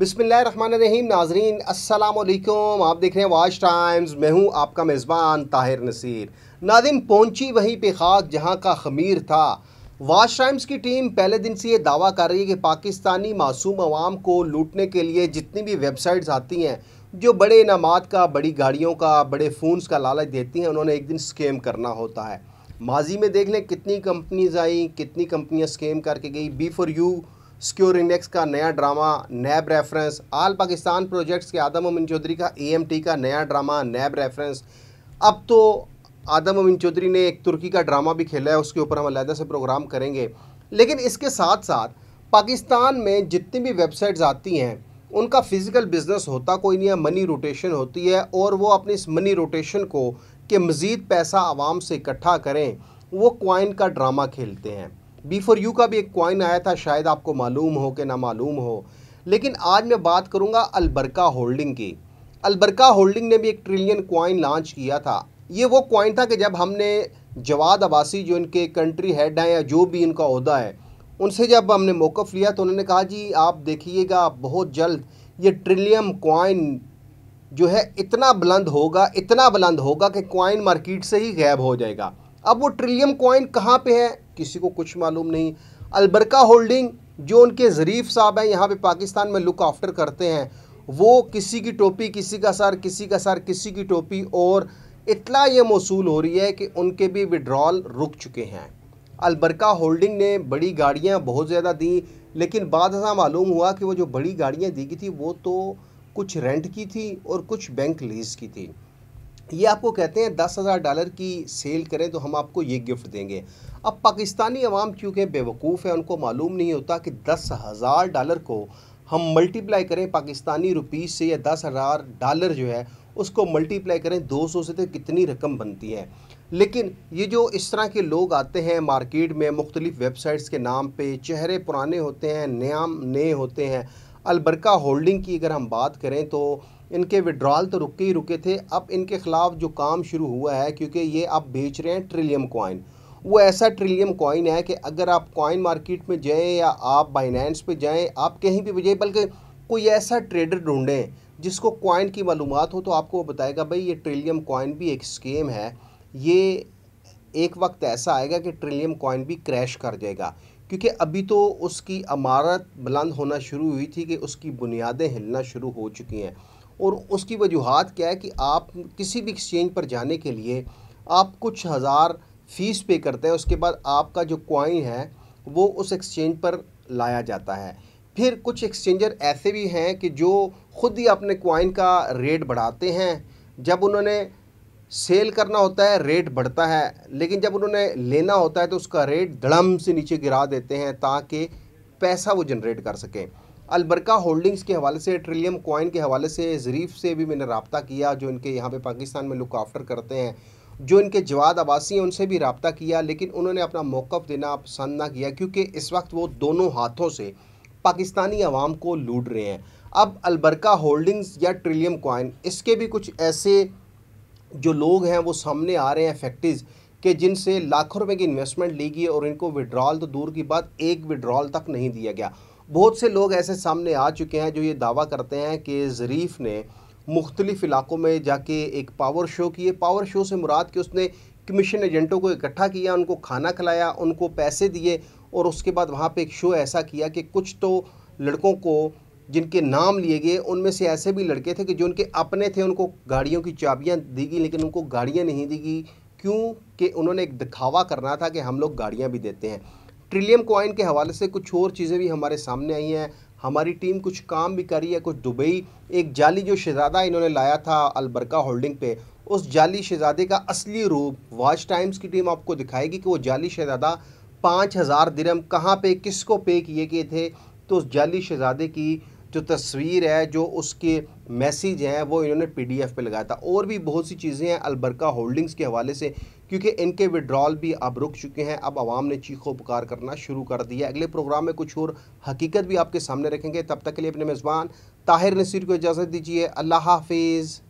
रहीम नाजरीन असलकुम आप देख रहे हैं वाच टाइम्स मैं हूं आपका मेज़बान ताहिर नसीर नादिम पहुंची वहीं पे खाक जहां का खमीर था वाच टाइम्स की टीम पहले दिन से ये दावा कर रही है कि पाकिस्तानी मासूम आवाम को लूटने के लिए जितनी भी वेबसाइट्स आती हैं जो बड़े इनाम का बड़ी गाड़ियों का बड़े फ़ोन्स का लालच देती हैं उन्होंने एक दिन स्कैम करना होता है माजी में देख लें कितनी कंपनीज आई कितनी कंपनियाँ स्कैम करके गई B for U secure index का नया drama NAB reference all Pakistan projects के आदम अमिन चौधरी का एएमटी का नया ड्रामा नैब रेफरेंस अब तो आदम अमिन चौधरी ने एक तुर्की का ड्रामा भी खेला है उसके ऊपर हम अलहदा से प्रोग्राम करेंगे लेकिन इसके साथ साथ पाकिस्तान में जितनी भी वेबसाइट्स आती हैं उनका फिज़िकल बिज़नेस होता कोई नहीं है मनी रोटेशन होती है और वो अपने इस मनी रोटेशन को कि मज़ीद पैसा आवाम से इकट्ठा करें वो क्वाइन का ड्रामा खेलते हैं बी फॉर यू का भी एक कॉइन आया था शायद आपको मालूम हो कि ना मालूम हो लेकिन आज मैं बात करूँगा अलबरका होल्डिंग की अलबरका होल्डिंग ने भी एक ट्रिलियन कॉइन लॉन्च किया था ये वो कॉइन था कि जब हमने जवाद अबासी जो इनके कंट्री हेड हैं या जो भी इनका अहदा है उनसे जब हमने मौक़ लिया तो उन्होंने कहा जी आप देखिएगा बहुत जल्द ये ट्रिलियम कॉइन जो है इतना बुलंद होगा इतना बुलंद होगा कि कॉइन मार्केट से ही गैब हो जाएगा अब वो ट्रिलियम कॉइन कहाँ पे है किसी को कुछ मालूम नहीं अलबरका होल्डिंग जो उनके ज़रीफ साहब हैं यहाँ पे पाकिस्तान में लुक आफ्टर करते हैं वो किसी की टोपी किसी का सर किसी का सर किसी की टोपी और इतला ये मौसू हो रही है कि उनके भी विड्रॉल रुक चुके हैं अलबरका होल्डिंग ने बड़ी गाड़ियाँ बहुत ज़्यादा दी लेकिन बाद ऐसा मालूम हुआ कि वो जो बड़ी गाड़ियाँ दी गई थी वो तो कुछ रेंट की थी और कुछ बैंक लीज़ की थी ये आपको कहते हैं दस हज़ार डॉलर की सेल करें तो हम आपको ये गिफ्ट देंगे अब पाकिस्तानी अवाम चूँकि बेवकूफ़ है उनको मालूम नहीं होता कि दस हज़ार डॉलर को हम मल्टीप्लाई करें पाकिस्तानी रुपीज़ से या दस हज़ार डॉलर जो है उसको मल्टीप्लाई करें दो सौ से तो कितनी रकम बनती है लेकिन ये जो इस तरह के लोग आते हैं मार्केट में मुख्तलिफ़ वेबसाइट्स के नाम पर चेहरे पुराने होते हैं नयाम नए होते हैं अलबरका होल्डिंग की अगर हम बात करें तो इनके विड्रॉल तो रुके ही रुके थे अब इनके ख़िलाफ़ जो काम शुरू हुआ है क्योंकि ये अब बेच रहे हैं ट्रिलियम कॉइन वो ऐसा ट्रिलियम कॉइन है कि अगर आप कॉइन मार्केट में जाएँ या आप बाइनेंस पे जाएँ आप कहीं भी जाएँ बल्कि कोई ऐसा ट्रेडर ढूंढें जिसको कॉइन की मालूम हो तो आपको वो बताएगा भाई ये ट्रिलियम कॉइन भी एक स्कीम है ये एक वक्त ऐसा आएगा कि ट्रिलियम कॉइन भी क्रैश कर जाएगा क्योंकि अभी तो उसकी अमारत बुलंद होना शुरू हुई थी कि उसकी बुनियादें हिलना शुरू हो चुकी हैं और उसकी वजूहत क्या है कि आप किसी भी एक्सचेंज पर जाने के लिए आप कुछ हज़ार फ़ीस पे करते हैं उसके बाद आपका जो कॉइन है वो उस एक्सचेंज पर लाया जाता है फिर कुछ एक्सचेंजर ऐसे भी हैं कि जो ख़ुद ही अपने कॉइन का रेट बढ़ाते हैं जब उन्होंने सेल करना होता है रेट बढ़ता है लेकिन जब उन्होंने लेना होता है तो उसका रेट धड़म से नीचे गिरा देते हैं ताकि पैसा वो जनरेट कर सकें अलबरका होल्डिंग्स के हवाले से ट्रिलियम कॉइन के हवाले से ज़रीफ से भी मैंने रबता किया जो इनके यहाँ पे पाकिस्तान में लुक आफ्टर करते हैं जो इनके जवाद अबासी हैं उनसे भी रबता किया लेकिन उन्होंने अपना मौक़ देना पसंद ना किया क्योंकि इस वक्त वो दोनों हाथों से पाकिस्तानी आवाम को लूट रहे हैं अब अलबरका होल्डिंग्स या ट्रिलियम कॉइन इसके भी कुछ ऐसे जो लोग हैं वो सामने आ रहे हैं फैक्ट्रीज़ के जिनसे लाखों रुपए की इन्वेस्टमेंट ली गई और इनको विड्रॉल तो दूर की बात एक विड्रॉल तक नहीं दिया गया बहुत से लोग ऐसे सामने आ चुके हैं जो ये दावा करते हैं कि ज़रीफ़ ने मुख्तलिफ़ इलाक़ों में जाके एक पावर शो किए पावर शो से मुराद कि उसने कमीशन एजेंटों को इकट्ठा किया उनको खाना खिलाया उनको पैसे दिए और उसके बाद वहाँ पे एक शो ऐसा किया कि कुछ तो लड़कों को जिनके नाम लिए गए उनमें से ऐसे भी लड़के थे कि जो उनके अपने थे उनको गाड़ियों की चाबियाँ दी गई लेकिन उनको गाड़ियाँ नहीं दी गई क्योंकि उन्होंने एक दिखावा करना था कि हम लोग गाड़ियाँ भी देते हैं ट्रिलियम कॉइन के हवाले से कुछ और चीज़ें भी हमारे सामने आई हैं हमारी टीम कुछ काम भी करी है कुछ दुबई एक जाली जो शहजादा इन्होंने लाया था अलबरका होल्डिंग पे उस जाली शहजादे का असली रूप वॉच टाइम्स की टीम आपको दिखाएगी कि वो जाली शहजादा पाँच हज़ार दिरम कहाँ पे किसको पे किए गए थे तो उस जाली शहजादे की जो तस्वीर है जो उसके मैसेज हैं वो इन्होंने एफ पे लगाया था और भी बहुत सी चीज़ें हैं अलबरका होल्डिंग्स के हवाले से क्योंकि इनके विड्रॉल भी अब रुक चुके हैं अब आवाम ने चीखों पुकार करना शुरू कर दिया अगले प्रोग्राम में कुछ और हकीकत भी आपके सामने रखेंगे तब तक के लिए अपने मेज़बान ताहिर नसीर को इजाज़त दीजिए अल्लाह हाफिज़